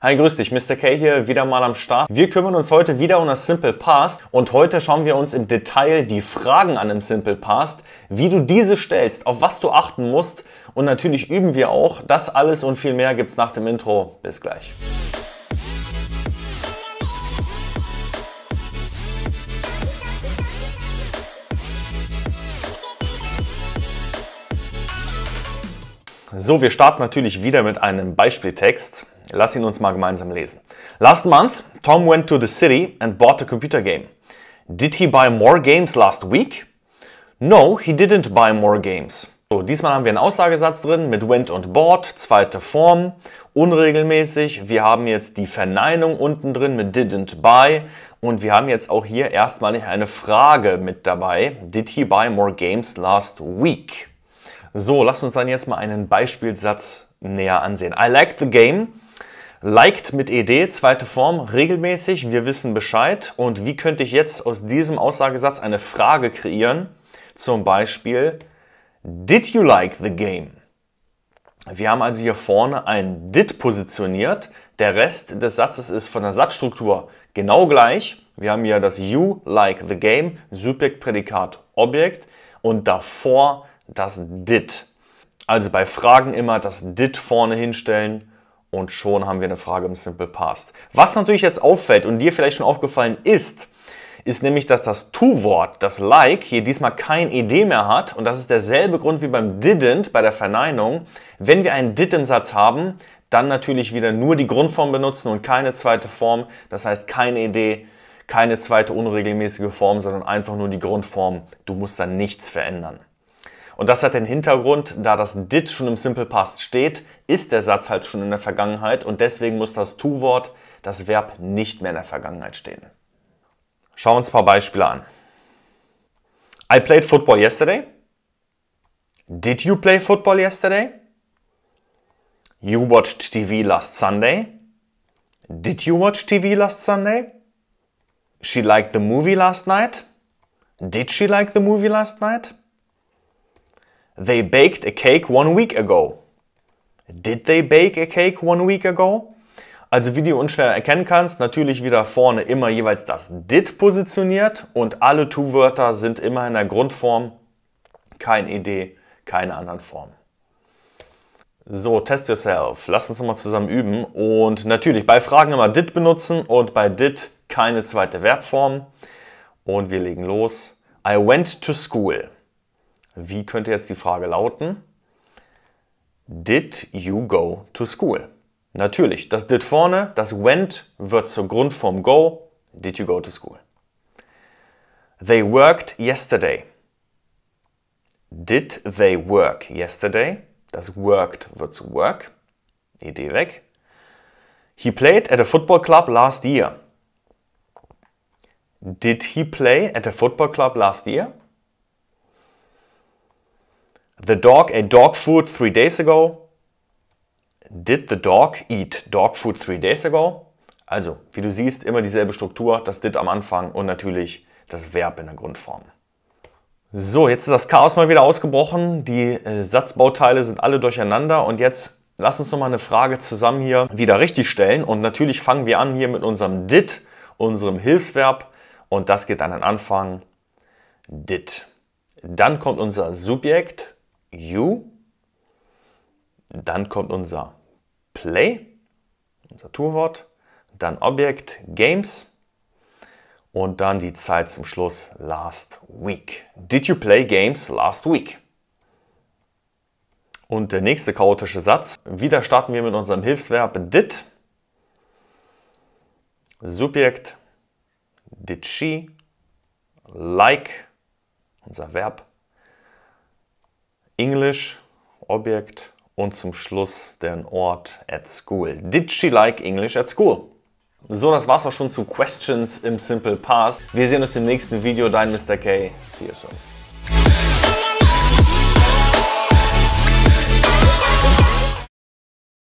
Hi, grüß dich, Mr. K hier, wieder mal am Start. Wir kümmern uns heute wieder um das Simple Past und heute schauen wir uns im Detail die Fragen an im Simple Past, wie du diese stellst, auf was du achten musst und natürlich üben wir auch. Das alles und viel mehr gibt's nach dem Intro. Bis gleich. So, wir starten natürlich wieder mit einem Beispieltext. Lass ihn uns mal gemeinsam lesen. Last month, Tom went to the city and bought a computer game. Did he buy more games last week? No, he didn't buy more games. So, diesmal haben wir einen Aussagesatz drin mit went und bought, zweite Form, unregelmäßig. Wir haben jetzt die Verneinung unten drin mit didn't buy und wir haben jetzt auch hier erstmalig eine Frage mit dabei. Did he buy more games last week? So, lass uns dann jetzt mal einen Beispielsatz näher ansehen. I liked the game Liked mit ED, zweite Form, regelmäßig, wir wissen Bescheid. Und wie könnte ich jetzt aus diesem Aussagesatz eine Frage kreieren? Zum Beispiel, did you like the game? Wir haben also hier vorne ein did positioniert. Der Rest des Satzes ist von der Satzstruktur genau gleich. Wir haben hier das you like the game, Subjekt, Prädikat, Objekt und davor das did. Also bei Fragen immer das did vorne hinstellen und schon haben wir eine Frage im Simple Past. Was natürlich jetzt auffällt und dir vielleicht schon aufgefallen ist, ist nämlich, dass das To-Wort, das Like, hier diesmal kein Idee mehr hat. Und das ist derselbe Grund wie beim Didn't, bei der Verneinung. Wenn wir einen Did im Satz haben, dann natürlich wieder nur die Grundform benutzen und keine zweite Form. Das heißt, keine Idee, keine zweite unregelmäßige Form, sondern einfach nur die Grundform. Du musst dann nichts verändern. Und das hat den Hintergrund, da das did schon im Simple Past steht, ist der Satz halt schon in der Vergangenheit und deswegen muss das to-Wort, das Verb, nicht mehr in der Vergangenheit stehen. Schauen wir uns ein paar Beispiele an. I played football yesterday. Did you play football yesterday? You watched TV last Sunday. Did you watch TV last Sunday? She liked the movie last night. Did she like the movie last night? They baked a cake one week ago. Did they bake a cake one week ago? Also wie du unschwer erkennen kannst, natürlich wieder vorne immer jeweils das did positioniert und alle to-Wörter sind immer in der Grundform, kein Idee, keine anderen Formen. So, test yourself. Lass uns nochmal zusammen üben. Und natürlich bei Fragen immer did benutzen und bei did keine zweite Verbform. Und wir legen los. I went to school. Wie könnte jetzt die Frage lauten? Did you go to school? Natürlich, das did vorne, das went wird zur Grundform go. Did you go to school? They worked yesterday. Did they work yesterday? Das worked wird zu work. Idee weg. He played at a football club last year. Did he play at a football club last year? The dog ate dog food three days ago. Did the dog eat dog food three days ago? Also, wie du siehst, immer dieselbe Struktur, das did am Anfang und natürlich das Verb in der Grundform. So, jetzt ist das Chaos mal wieder ausgebrochen. Die äh, Satzbauteile sind alle durcheinander und jetzt lass uns nochmal eine Frage zusammen hier wieder richtig stellen. Und natürlich fangen wir an hier mit unserem did, unserem Hilfsverb und das geht an den Anfang did. Dann kommt unser Subjekt you. Dann kommt unser play, unser Tourwort. Dann Objekt, games. Und dann die Zeit zum Schluss, last week. Did you play games last week? Und der nächste chaotische Satz. Wieder starten wir mit unserem Hilfsverb did. Subjekt, did she, like, unser Verb, English, Objekt und zum Schluss den Ort at school. Did she like English at school? So, das war's auch schon zu Questions im Simple Past. Wir sehen uns im nächsten Video. Dein Mr. K. See you soon.